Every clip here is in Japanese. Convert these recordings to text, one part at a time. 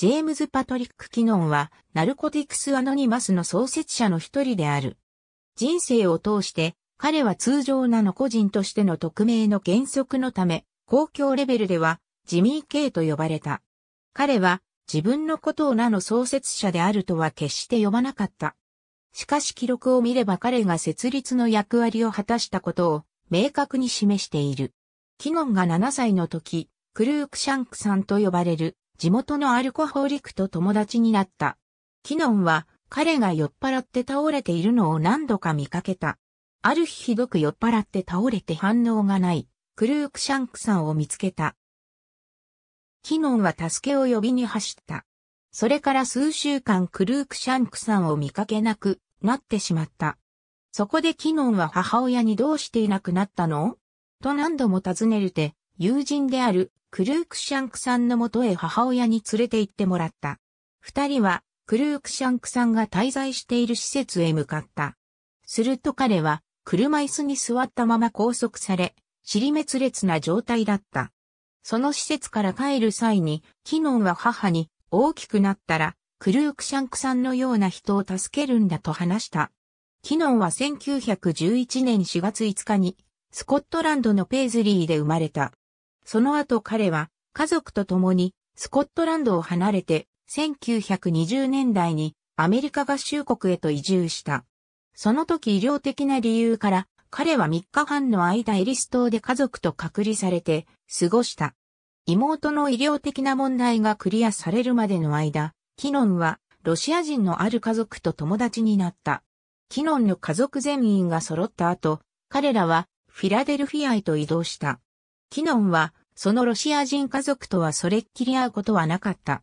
ジェームズ・パトリック・キノンは、ナルコティクス・アノニマスの創設者の一人である。人生を通して、彼は通常なの個人としての匿名の原則のため、公共レベルでは、ジミー・ケイと呼ばれた。彼は、自分のことを名の創設者であるとは決して呼ばなかった。しかし記録を見れば彼が設立の役割を果たしたことを明確に示している。キノンが7歳の時、クルークシャンクさんと呼ばれる地元のアルコホーリックと友達になった。キノンは彼が酔っ払って倒れているのを何度か見かけた。ある日ひどく酔っ払って倒れて反応がない、クルークシャンクさんを見つけた。キノンは助けを呼びに走った。それから数週間クルークシャンクさんを見かけなくなってしまった。そこでキノンは母親にどうしていなくなったのと何度も尋ねるて、友人であるクルークシャンクさんのもとへ母親に連れて行ってもらった。二人はクルークシャンクさんが滞在している施設へ向かった。すると彼は車椅子に座ったまま拘束され、尻滅裂な状態だった。その施設から帰る際に、キノンは母に大きくなったら、クルークシャンクさんのような人を助けるんだと話した。キノンは1911年4月5日に、スコットランドのペイズリーで生まれた。その後彼は家族と共にスコットランドを離れて1920年代にアメリカ合衆国へと移住した。その時医療的な理由から彼は3日半の間エリス島で家族と隔離されて過ごした。妹の医療的な問題がクリアされるまでの間、キノンはロシア人のある家族と友達になった。キノンの家族全員が揃った後、彼らはフィラデルフィアへと移動した。キノンはそのロシア人家族とはそれっきり会うことはなかった。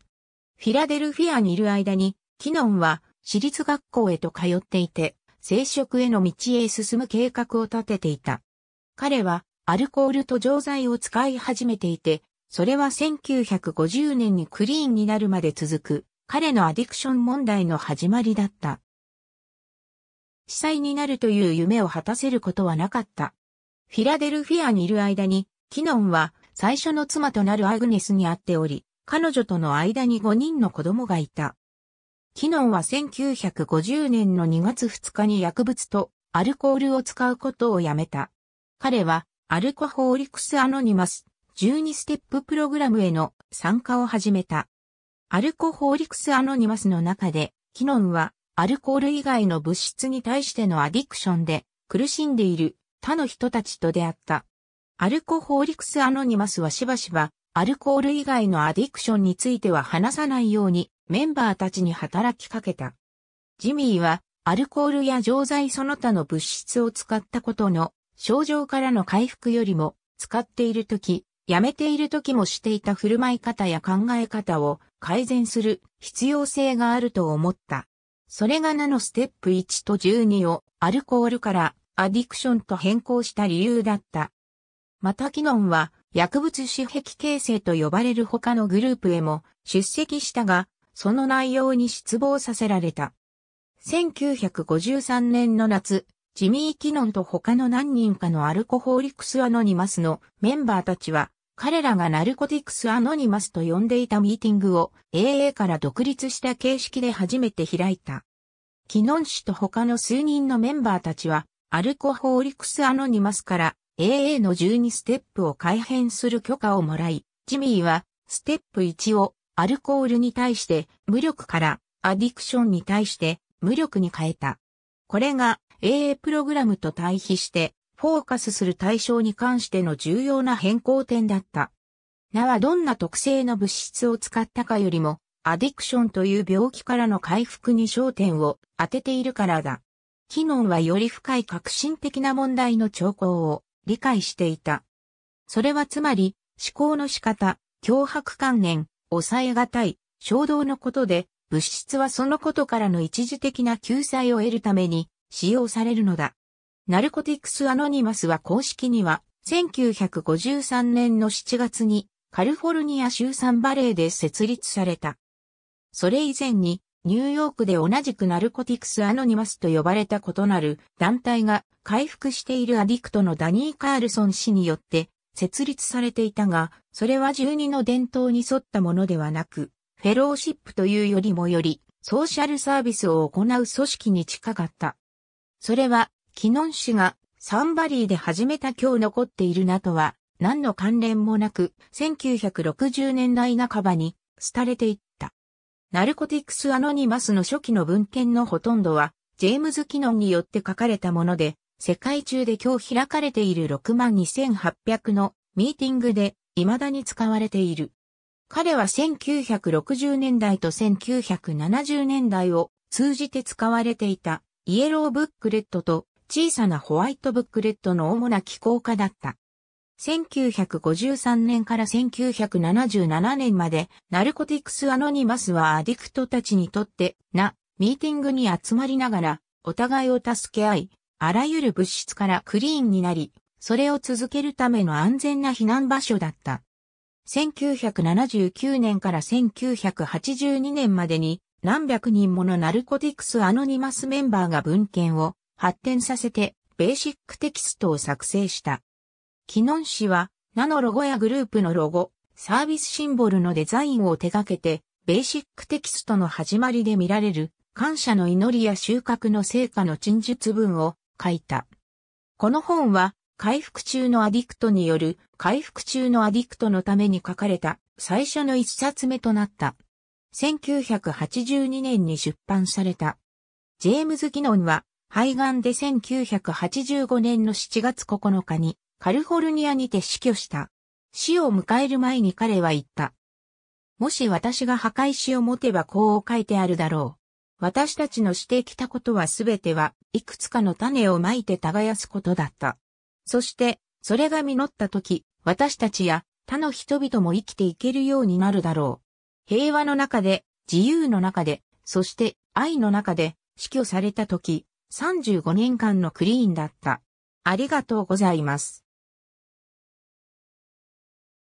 フィラデルフィアにいる間に、キノンは私立学校へと通っていて、生殖への道へ進む計画を立てていた。彼はアルコールと錠剤を使い始めていて、それは1950年にクリーンになるまで続く彼のアディクション問題の始まりだった。司祭になるという夢を果たせることはなかった。フィラデルフィアにいる間に、キノンは最初の妻となるアグネスに会っており、彼女との間に5人の子供がいた。キノンは1950年の2月2日に薬物とアルコールを使うことをやめた。彼はアルコホーリクスアノニマス12ステッププログラムへの参加を始めた。アルコホーリクスアノニマスの中で、キノンはアルコール以外の物質に対してのアディクションで苦しんでいる他の人たちと出会った。アルコホーリクスアノニマスはしばしば、アルコール以外のアディクションについては話さないようにメンバーたちに働きかけた。ジミーはアルコールや錠剤その他の物質を使ったことの症状からの回復よりも使っている時、やめている時もしていた振る舞い方や考え方を改善する必要性があると思った。それがナのステップ1と12をアルコールからアディクションと変更した理由だった。またキノンは薬物私壁形成と呼ばれる他のグループへも出席したが、その内容に失望させられた。1953年の夏、ジミー・キノンと他の何人かのアルコホーリクス・アノニマスのメンバーたちは、彼らがナルコティクス・アノニマスと呼んでいたミーティングを AA から独立した形式で初めて開いた。キノン氏と他の数人のメンバーたちは、アルコホーリクス・アノニマスから AA の12ステップを改変する許可をもらい、ジミーはステップ1をアルコールに対して無力からアディクションに対して無力に変えた。これが AA プログラムと対比してフォーカスする対象に関しての重要な変更点だった。名はどんな特性の物質を使ったかよりもアディクションという病気からの回復に焦点を当てているからだ。機能はより深い革新的な問題の兆候を理解していた。それはつまり、思考の仕方、脅迫観念、抑えがたい、衝動のことで、物質はそのことからの一時的な救済を得るために使用されるのだ。ナルコティクス・アノニマスは公式には、1953年の7月にカリフォルニア州サンバレーで設立された。それ以前にニューヨークで同じくナルコティクスアノニマスと呼ばれた異なる団体が回復しているアディクトのダニー・カールソン氏によって設立されていたが、それは12の伝統に沿ったものではなく、フェローシップというよりもより、ソーシャルサービスを行う組織に近かった。それは、キノン氏がサンバリーで始めた今日残っているなとは、何の関連もなく、1960年代半ばに、廃れていっナルコティクス・アノニマスの初期の文献のほとんどは、ジェームズ・キノンによって書かれたもので、世界中で今日開かれている62,800のミーティングで未だに使われている。彼は1960年代と1970年代を通じて使われていたイエローブックレットと小さなホワイトブックレットの主な機構家だった。1953年から1977年まで、ナルコティクスアノニマスはアディクトたちにとって、な、ミーティングに集まりながら、お互いを助け合い、あらゆる物質からクリーンになり、それを続けるための安全な避難場所だった。1979年から1982年までに何百人ものナルコティクスアノニマスメンバーが文献を発展させてベーシックテキストを作成した。キノン氏は、ナノロゴやグループのロゴ、サービスシンボルのデザインを手掛けて、ベーシックテキストの始まりで見られる、感謝の祈りや収穫の成果の陳述文を書いた。この本は、回復中のアディクトによる、回復中のアディクトのために書かれた、最初の一冊目となった。1982年に出版された。ジェームズ・ギノンは、肺がんで1985年の7月9日にカルフォルニアにて死去した。死を迎える前に彼は言った。もし私が破壊しを持てばこう書いてあるだろう。私たちのしてきたことはすべてはいくつかの種をまいて耕すことだった。そして、それが実った時、私たちや他の人々も生きていけるようになるだろう。平和の中で、自由の中で、そして愛の中で死去された時、35年間のクリーンだった。ありがとうございます。